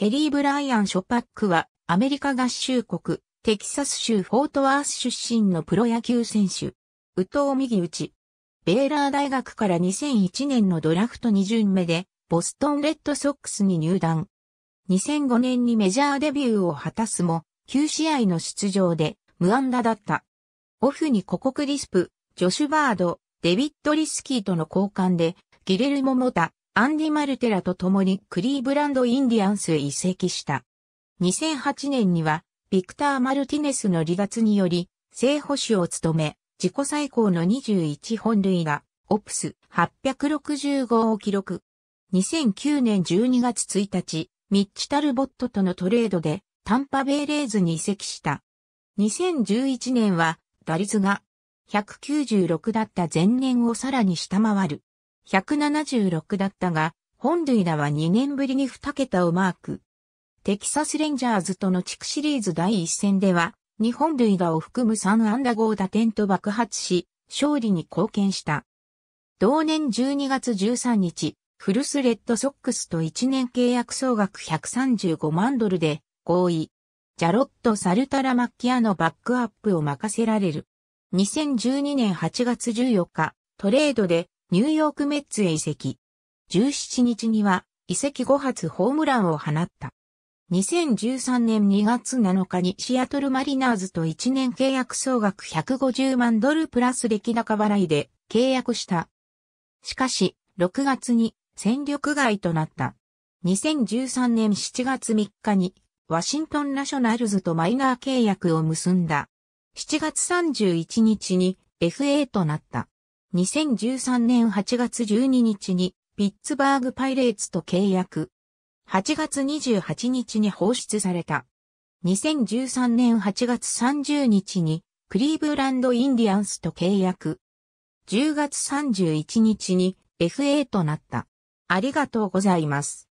ケリー・ブライアン・ショパックは、アメリカ合衆国、テキサス州フォートワース出身のプロ野球選手。宇藤右打ち。ベーラー大学から2001年のドラフト2巡目で、ボストンレッドソックスに入団。2005年にメジャーデビューを果たすも、9試合の出場で無安打だった。オフにココクリスプ、ジョシュバード、デビッド・リスキーとの交換で、ギレルモ・モタ、アンディ・マルテラと共にクリーブランド・インディアンスへ移籍した。2008年には、ビクター・マルティネスの離脱により、正捕手を務め、自己最高の21本塁が、オプス865を記録。2009年12月1日、ミッチ・タルボットとのトレードで、タンパベイレーズに移籍した。2011年は、打率が196だった前年をさらに下回る。176だったが、本塁打は2年ぶりに2桁をマーク。テキサスレンジャーズとの地区シリーズ第1戦では、日本塁打を含む3安打5打点と爆発し、勝利に貢献した。同年12月13日、フルスレッドソックスと1年契約総額135万ドルで合意。ジャロット・サルタラ・マッキアのバックアップを任せられる。2012年8月14日、トレードでニューヨークメッツへ移籍。17日には、移籍5発ホームランを放った。2013年2月7日にシアトルマリナーズと1年契約総額150万ドルプラス歴高払いで契約した。しかし、6月に戦力外となった。2013年7月3日にワシントンナショナルズとマイナー契約を結んだ。7月31日に FA となった。2013年8月12日にピッツバーグパイレーツと契約。8月28日に放出された。2013年8月30日にクリーブランドインディアンスと契約。10月31日に FA となった。ありがとうございます。